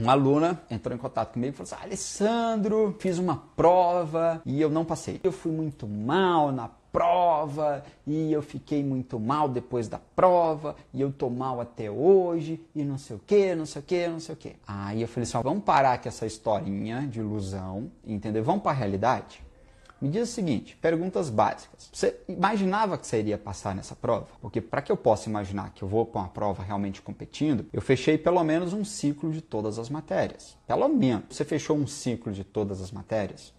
uma aluna entrou em contato comigo e falou assim: Alessandro, fiz uma prova e eu não passei. Eu fui muito mal na prova e eu fiquei muito mal depois da prova e eu tô mal até hoje e não sei o que, não sei o que, não sei o que. Aí eu falei assim: ó, vamos parar com essa historinha de ilusão, entendeu? Vamos para a realidade. Me diz o seguinte, perguntas básicas. Você imaginava que você iria passar nessa prova? Porque para que eu possa imaginar que eu vou para uma prova realmente competindo, eu fechei pelo menos um ciclo de todas as matérias. Pelo menos. Você fechou um ciclo de todas as matérias?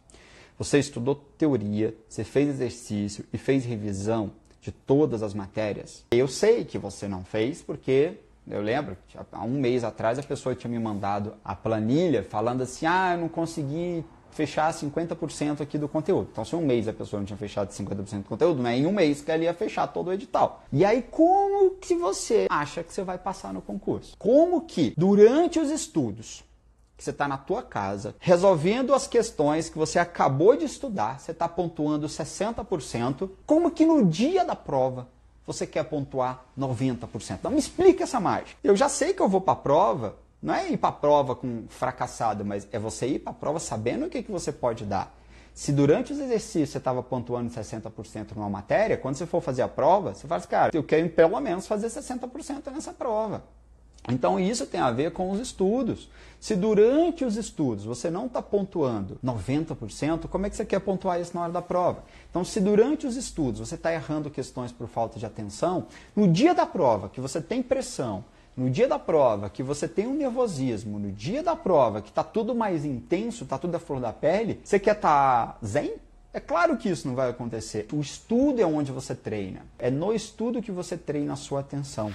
Você estudou teoria, você fez exercício e fez revisão de todas as matérias? Eu sei que você não fez porque eu lembro que há um mês atrás a pessoa tinha me mandado a planilha falando assim: ah, eu não consegui fechar 50% aqui do conteúdo. Então, se um mês a pessoa não tinha fechado 50% do conteúdo, né, em um mês que ela ia fechar todo o edital. E aí, como que você acha que você vai passar no concurso? Como que, durante os estudos, que você está na tua casa, resolvendo as questões que você acabou de estudar, você está pontuando 60%, como que no dia da prova você quer pontuar 90%? Não então, me explica essa mágica. Eu já sei que eu vou para a prova não é ir para a prova com fracassado, mas é você ir para a prova sabendo o que, que você pode dar. Se durante os exercícios você estava pontuando 60% numa matéria, quando você for fazer a prova, você fala assim, cara, eu quero pelo menos fazer 60% nessa prova. Então isso tem a ver com os estudos. Se durante os estudos você não está pontuando 90%, como é que você quer pontuar isso na hora da prova? Então, se durante os estudos você está errando questões por falta de atenção, no dia da prova, que você tem pressão, no dia da prova que você tem um nervosismo, no dia da prova que está tudo mais intenso, está tudo à flor da pele, você quer estar tá zen? É claro que isso não vai acontecer. O estudo é onde você treina. É no estudo que você treina a sua atenção.